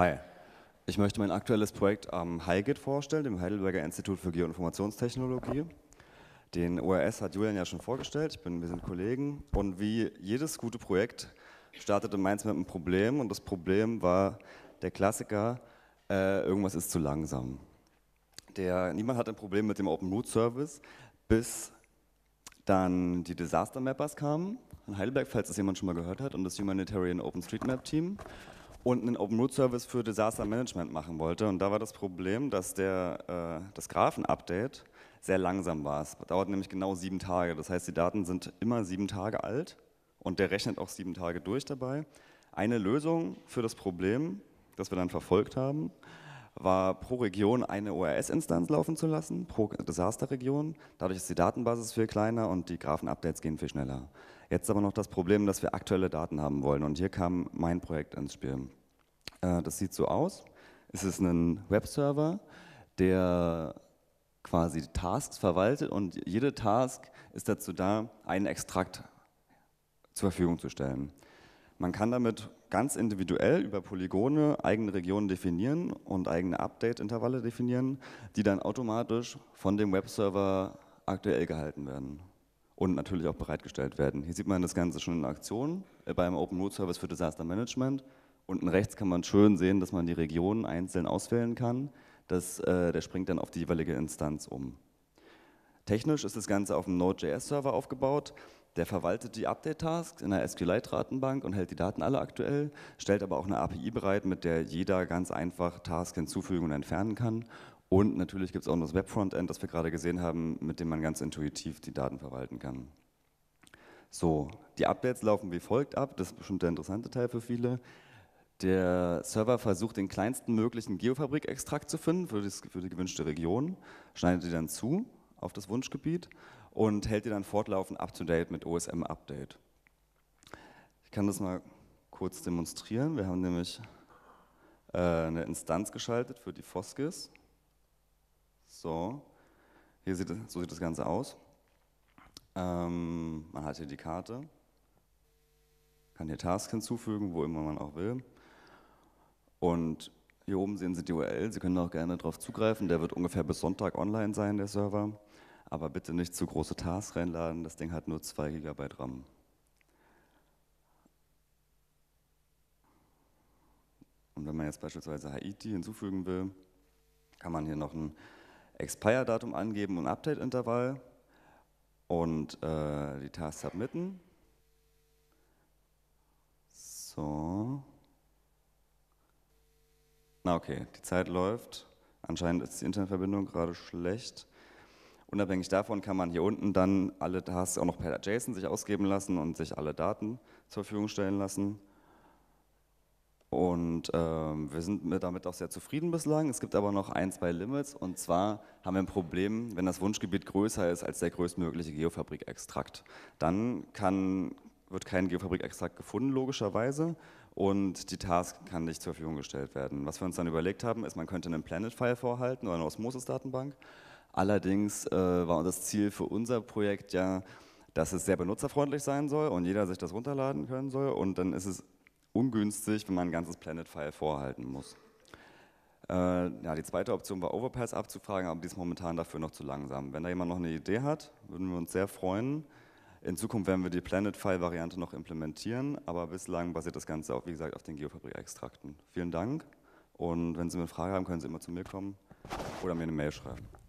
Hi. Ich möchte mein aktuelles Projekt am HIGIT vorstellen, dem Heidelberger Institut für Geoinformationstechnologie. Den ORS hat Julian ja schon vorgestellt, bin, wir sind Kollegen. Und wie jedes gute Projekt startete meins mit einem Problem und das Problem war der Klassiker, äh, irgendwas ist zu langsam. Der, niemand hat ein Problem mit dem Open Root Service, bis dann die Disaster Mappers kamen. In Heidelberg, falls das jemand schon mal gehört hat, und das Humanitarian Open Street Map Team und einen Open-Root-Service für Disaster-Management machen wollte. Und da war das Problem, dass der, äh, das Graphen-Update sehr langsam war. Es dauert nämlich genau sieben Tage. Das heißt, die Daten sind immer sieben Tage alt und der rechnet auch sieben Tage durch dabei. Eine Lösung für das Problem, das wir dann verfolgt haben, war pro Region eine ORS-Instanz laufen zu lassen, pro Desaster-Region. Dadurch ist die Datenbasis viel kleiner und die Graphen-Updates gehen viel schneller. Jetzt aber noch das Problem, dass wir aktuelle Daten haben wollen. Und hier kam mein Projekt ins Spiel. Äh, das sieht so aus. Es ist ein Webserver, der quasi Tasks verwaltet und jede Task ist dazu da, einen Extrakt zur Verfügung zu stellen. Man kann damit ganz individuell über Polygone eigene Regionen definieren und eigene Update-Intervalle definieren, die dann automatisch von dem Webserver aktuell gehalten werden und natürlich auch bereitgestellt werden. Hier sieht man das Ganze schon in Aktion äh, beim Open Root Service für Disaster Management. Unten rechts kann man schön sehen, dass man die Regionen einzeln auswählen kann. Das, äh, der springt dann auf die jeweilige Instanz um. Technisch ist das Ganze auf dem Node.js-Server aufgebaut. Der verwaltet die Update-Tasks in der SQLite-Datenbank und hält die Daten alle aktuell, stellt aber auch eine API bereit, mit der jeder ganz einfach Tasks hinzufügen und entfernen kann und natürlich gibt es auch noch das Web-Frontend, das wir gerade gesehen haben, mit dem man ganz intuitiv die Daten verwalten kann. So, die Updates laufen wie folgt ab, das ist bestimmt der interessante Teil für viele. Der Server versucht, den kleinsten möglichen Geofabrik-Extrakt zu finden für, das, für, die gewünschte Region, schneidet die dann zu auf das Wunschgebiet und hält die dann fortlaufend up-to-date mit OSM-Update. Ich kann das mal kurz demonstrieren. Wir haben nämlich äh, eine Instanz geschaltet für die Foskis. So, hier sieht das, so sieht das Ganze aus. Ähm, man hat hier die Karte, kann hier Tasks hinzufügen, wo immer man auch will. Und hier oben sehen Sie die URL, Sie können auch gerne darauf zugreifen. Der wird ungefähr bis Sonntag online sein, der Server. Aber bitte nicht zu große Tasks reinladen, das Ding hat nur 2 GB RAM. Und wenn man jetzt beispielsweise Haiti hinzufügen will, kann man hier noch einen Expire-Datum angeben und Update-Intervall und äh, die Task submitten. So. Na okay, die Zeit läuft. Anscheinend ist die Internetverbindung gerade schlecht. Unabhängig davon kann man hier unten dann alle Tasks auch noch per JSON sich ausgeben lassen und sich alle Daten zur Verfügung stellen lassen. Und ähm, wir sind damit auch sehr zufrieden bislang. Es gibt aber noch ein, zwei Limits. Und zwar haben wir ein Problem, wenn das Wunschgebiet größer ist als der größtmögliche Geofabrikextrakt. Dann kann, wird kein Geofabrikextrakt gefunden, logischerweise. Und die Task kann nicht zur Verfügung gestellt werden. Was wir uns dann überlegt haben, ist, man könnte einen Planet-File vorhalten oder eine Osmosis-Datenbank. Allerdings äh, war das Ziel für unser Projekt ja, dass es sehr benutzerfreundlich sein soll und jeder sich das runterladen können soll. Und dann ist es ungünstig, wenn man ein ganzes Planet-File vorhalten muss. Äh, ja, die zweite Option war Overpass abzufragen, aber die ist momentan dafür noch zu langsam. Wenn da jemand noch eine Idee hat, würden wir uns sehr freuen. In Zukunft werden wir die Planet-File-Variante noch implementieren, aber bislang basiert das Ganze auch, wie gesagt, auf den Geofabrik-Extrakten. Vielen Dank und wenn Sie eine Frage haben, können Sie immer zu mir kommen oder mir eine Mail schreiben.